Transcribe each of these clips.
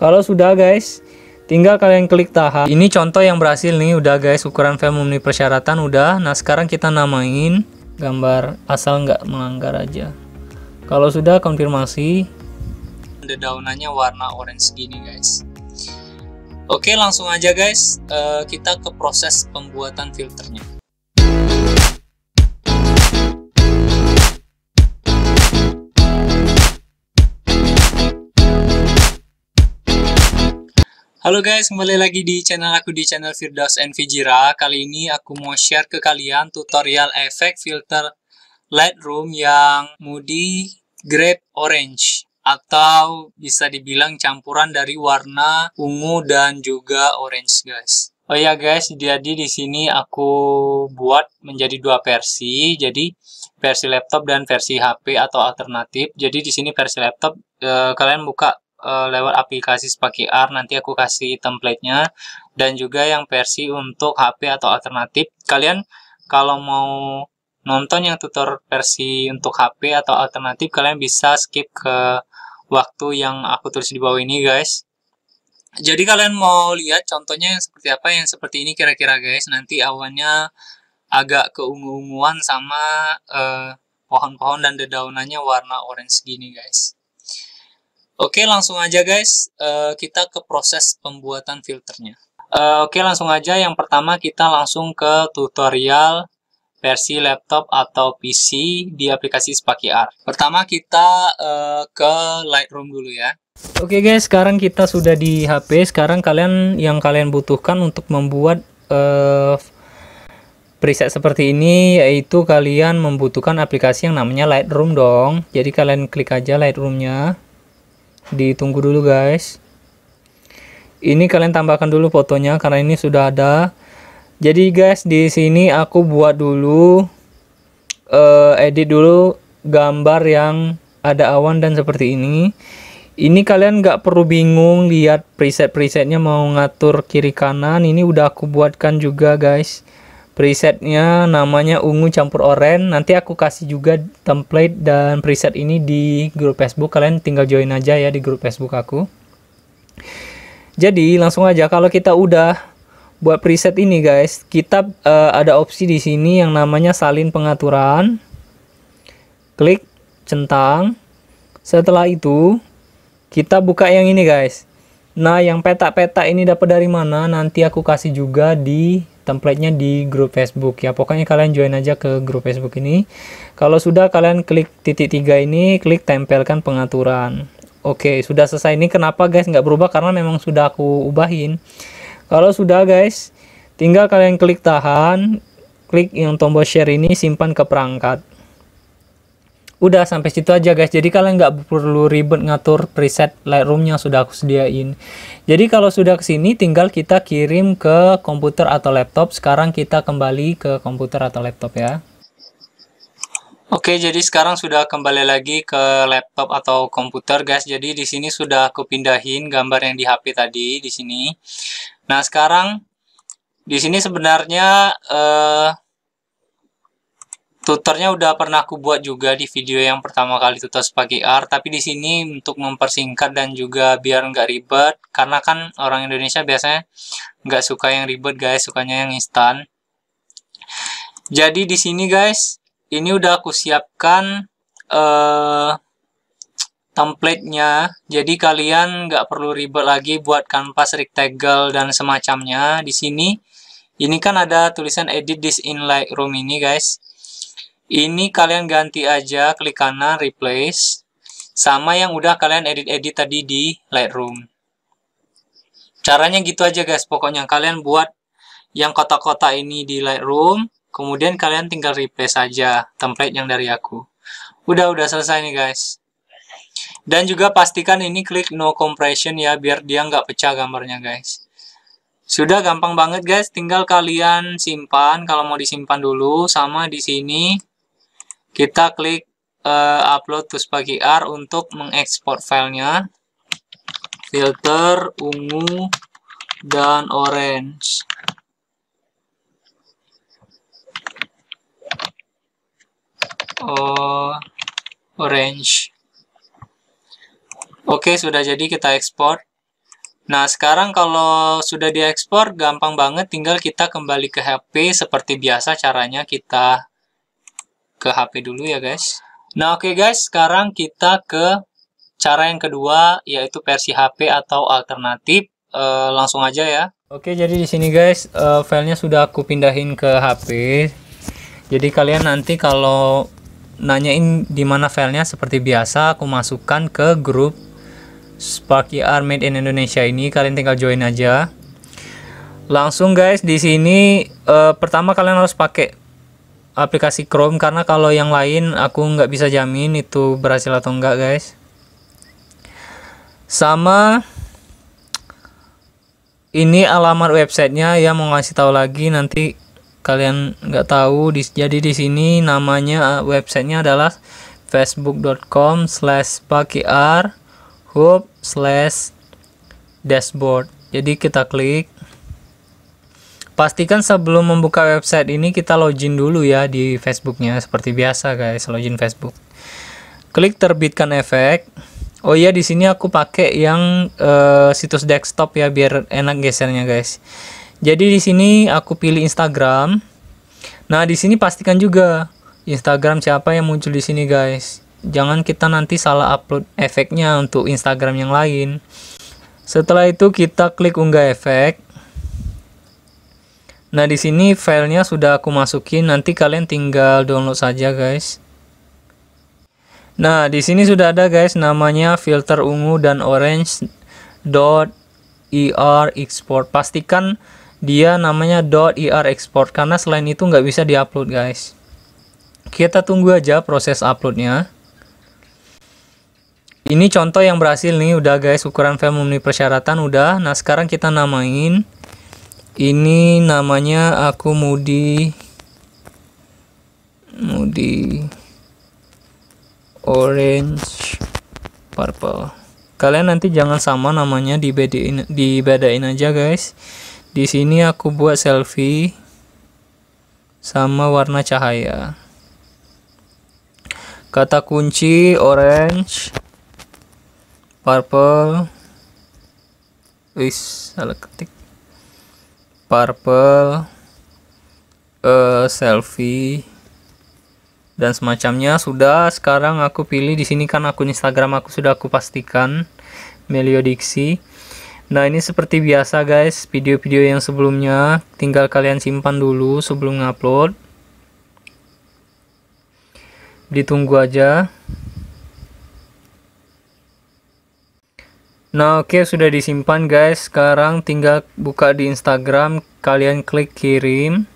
Kalau sudah guys, tinggal kalian klik tahan. Ini contoh yang berhasil nih, udah guys, ukuran film memenuhi persyaratan udah. Nah, sekarang kita namain gambar asal nggak melanggar aja. Kalau sudah konfirmasi. Daunannya warna orange gini guys. Oke, langsung aja guys, eh, kita ke proses pembuatan filternya. Halo guys, kembali lagi di channel aku di channel Firdaus and Kali ini aku mau share ke kalian tutorial efek filter Lightroom yang Moody Grape Orange atau bisa dibilang campuran dari warna ungu dan juga orange guys. Oh ya guys, jadi di sini aku buat menjadi dua versi. Jadi versi laptop dan versi HP atau alternatif. Jadi di sini versi laptop eh, kalian buka uh, lewat aplikasi Spaki R nanti aku kasih templatenya dan juga yang versi untuk HP atau alternatif kalian kalau mau nonton yang tutor versi untuk HP atau alternatif kalian bisa skip ke waktu yang aku tulis di bawah ini guys jadi kalian mau lihat contohnya yang seperti apa yang seperti ini kira-kira guys nanti awannya agak keungu-unguan sama uh, eh, pohon -pohon dan dedaunannya warna orange gini guys Oke, langsung aja guys, eh, kita ke proses pembuatan filternya. Eh, oke, langsung aja. Yang pertama kita langsung ke tutorial versi laptop atau PC di aplikasi Spaki R. Pertama kita eh, ke Lightroom dulu ya. Oke guys, sekarang kita sudah di HP. Sekarang kalian yang kalian butuhkan untuk membuat uh, preset seperti ini yaitu kalian membutuhkan aplikasi yang namanya Lightroom dong. Jadi kalian klik aja Lightroomnya. nya ditunggu dulu guys ini kalian tambahkan dulu fotonya karena ini sudah ada jadi guys di sini aku buat dulu uh, edit dulu gambar yang ada awan dan seperti ini ini kalian nggak perlu bingung lihat preset-presetnya mau ngatur kiri kanan ini udah aku buatkan juga guys presetnya namanya ungu campur oranye nanti aku kasih juga template dan preset ini di grup Facebook kalian tinggal join aja ya di grup Facebook aku jadi langsung aja kalau kita udah buat preset ini guys kita uh, ada opsi di sini yang namanya salin pengaturan klik centang setelah itu kita buka yang ini guys Nah, yang peta-peta ini dapat dari mana? Nanti aku kasih juga di templatenya di grup Facebook ya. Pokoknya kalian join aja ke grup Facebook ini. Kalau sudah kalian klik titik tiga ini, klik tempelkan pengaturan. Oke, sudah selesai ini. Kenapa guys nggak berubah? Karena memang sudah aku ubahin. Kalau sudah guys, tinggal kalian klik tahan, klik yang tombol share ini, simpan ke perangkat. Udah sampai situ aja guys. Jadi kalian nggak perlu ribet ngatur preset Lightroom yang sudah aku sediain. Jadi kalau sudah kesini tinggal kita kirim ke komputer atau laptop. Sekarang kita kembali ke komputer atau laptop ya. Oke, jadi sekarang sudah kembali lagi ke laptop atau komputer, guys. Jadi di sini sudah aku pindahin gambar yang di HP tadi di sini. Nah, sekarang di sini sebenarnya eh Tutornya udah pernah aku buat juga di video yang pertama kali tutor pakai R, tapi di sini untuk mempersingkat dan juga biar nggak ribet, karena kan orang Indonesia biasanya nggak suka yang ribet guys, sukanya yang instan. Jadi di sini guys, ini udah aku siapkan uh, template-nya, jadi kalian nggak perlu ribet lagi buat kanvas rectangle dan semacamnya. Di sini, ini kan ada tulisan edit this in Lightroom ini guys ini kalian ganti aja, klik kanan, replace. Sama yang udah kalian edit-edit tadi di Lightroom. Caranya gitu aja guys, pokoknya kalian buat yang kotak-kotak ini di Lightroom, kemudian kalian tinggal replace aja template yang dari aku. Udah-udah selesai nih guys. Dan juga pastikan ini klik no compression ya, biar dia nggak pecah gambarnya guys. Sudah gampang banget guys, tinggal kalian simpan kalau mau disimpan dulu sama di sini kita klik uh, upload to Spagi R untuk mengekspor filenya. Filter ungu dan orange. Oh, orange. Oke, sudah jadi kita ekspor. Nah, sekarang kalau sudah diekspor, gampang banget. Tinggal kita kembali ke HP seperti biasa caranya kita ke HP dulu ya guys. Nah oke okay guys, sekarang kita ke cara yang kedua yaitu versi HP atau alternatif. E, langsung aja ya. Oke jadi di sini guys, e, filenya sudah aku pindahin ke HP. Jadi kalian nanti kalau nanyain di mana filenya seperti biasa aku masukkan ke grup Sparky Art Made in Indonesia ini. Kalian tinggal join aja langsung guys di sini e, pertama kalian harus pakai aplikasi Chrome karena kalau yang lain aku nggak bisa jamin itu berhasil atau enggak guys sama ini alamat websitenya ya mau ngasih tahu lagi nanti kalian nggak tahu di, jadi di sini namanya eh, websitenya adalah facebook.com slash pakiar hub slash dashboard jadi kita klik Pastikan sebelum membuka website ini kita login dulu ya di Facebooknya seperti biasa guys, login Facebook. Klik terbitkan efek. Oh iya di sini aku pakai yang uh, situs desktop ya biar enak gesernya guys. Jadi di sini aku pilih Instagram. Nah di sini pastikan juga Instagram siapa yang muncul di sini guys. Jangan kita nanti salah upload efeknya untuk Instagram yang lain. Setelah itu kita klik unggah efek. Nah, di sini filenya sudah aku masukin, nanti kalian tinggal download saja, guys. Nah, di sini sudah ada, guys, namanya filter ungu dan orange dot .er export. Pastikan dia namanya dot .er export karena selain itu nggak bisa diupload, guys. Kita tunggu aja proses uploadnya. Ini contoh yang berhasil nih, udah guys, ukuran file memenuhi persyaratan udah. Nah, sekarang kita namain ini namanya aku mudi mudi orange purple kalian nanti jangan sama namanya dibedain dibedain aja guys di sini aku buat selfie sama warna cahaya kata kunci orange purple wis salah ketik purple uh, selfie dan semacamnya sudah sekarang aku pilih di sini kan akun Instagram aku sudah aku pastikan meliodixi. nah ini seperti biasa guys video-video yang sebelumnya tinggal kalian simpan dulu sebelum ngupload ditunggu aja Nah oke okay, sudah disimpan guys sekarang tinggal buka di Instagram kalian klik kirim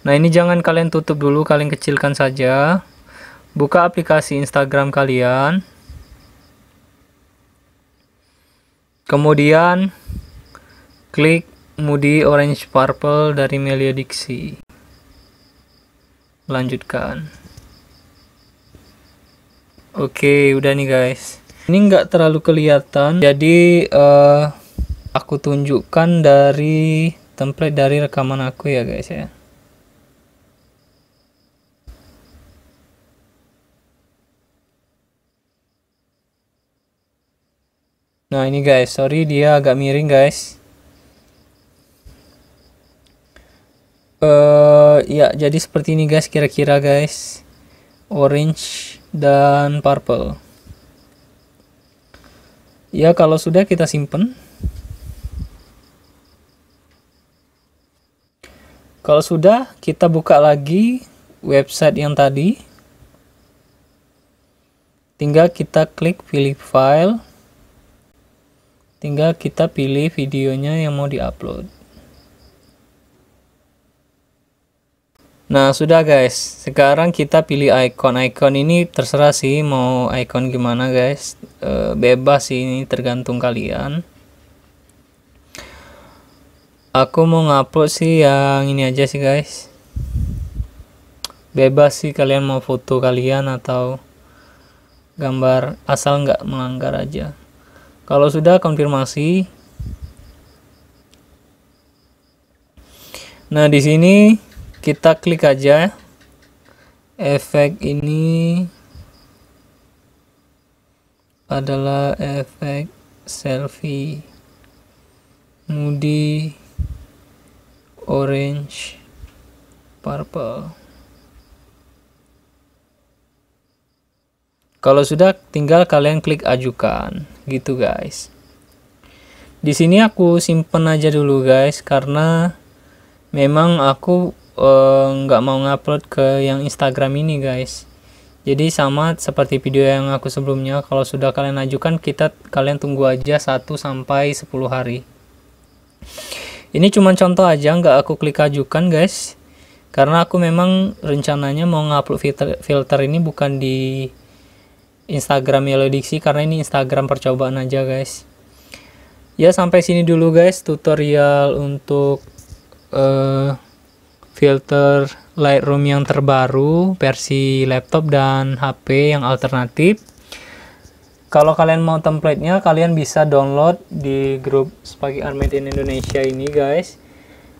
nah ini jangan kalian tutup dulu kalian kecilkan saja buka aplikasi Instagram kalian kemudian klik Moody Orange Purple dari Melia lanjutkan oke okay, udah nih guys ini nggak terlalu kelihatan jadi uh, aku tunjukkan dari template dari rekaman aku ya guys ya Nah ini guys, sorry dia agak miring guys. Uh, ya jadi seperti ini guys kira-kira guys, orange dan purple. Ya, kalau sudah kita simpen. Kalau sudah, kita buka lagi website yang tadi. Tinggal kita klik pilih file. Tinggal kita pilih videonya yang mau diupload. Nah, sudah guys. Sekarang kita pilih icon. Icon ini terserah sih mau icon gimana guys. E, bebas sih ini tergantung kalian. Aku mau ngupload sih yang ini aja sih guys. Bebas sih kalian mau foto kalian atau gambar asal nggak melanggar aja. Kalau sudah konfirmasi. Nah, di sini kita klik aja efek ini adalah efek selfie moody orange purple kalau sudah tinggal kalian klik ajukan gitu guys di sini aku simpen aja dulu guys karena memang aku Eh, nggak uh, mau ngupload ke yang Instagram ini guys jadi sama seperti video yang aku sebelumnya kalau sudah kalian ajukan kita kalian tunggu aja 1 sampai 10 hari ini cuma contoh aja nggak aku klik ajukan guys karena aku memang rencananya mau ngupload filter, filter ini bukan di Instagram Yellow diksi, karena ini Instagram percobaan aja guys ya sampai sini dulu guys tutorial untuk uh, filter Lightroom yang terbaru versi laptop dan HP yang alternatif kalau kalian mau template-nya, kalian bisa download di grup Spaghetti Armate in Indonesia ini guys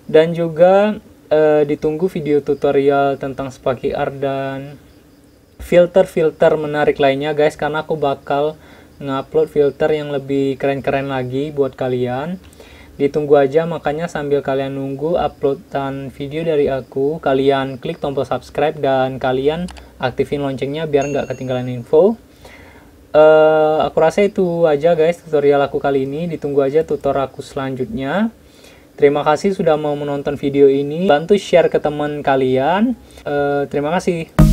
dan juga eh, ditunggu video tutorial tentang Spaghetti Art dan filter-filter menarik lainnya guys karena aku bakal ngupload filter yang lebih keren-keren lagi buat kalian Ditunggu aja makanya sambil kalian nunggu uploadan video dari aku, kalian klik tombol subscribe dan kalian aktifin loncengnya biar nggak ketinggalan info. Uh, aku rasa itu aja guys tutorial aku kali ini. Ditunggu aja tutor aku selanjutnya. Terima kasih sudah mau menonton video ini. Bantu share ke teman kalian. Uh, terima kasih.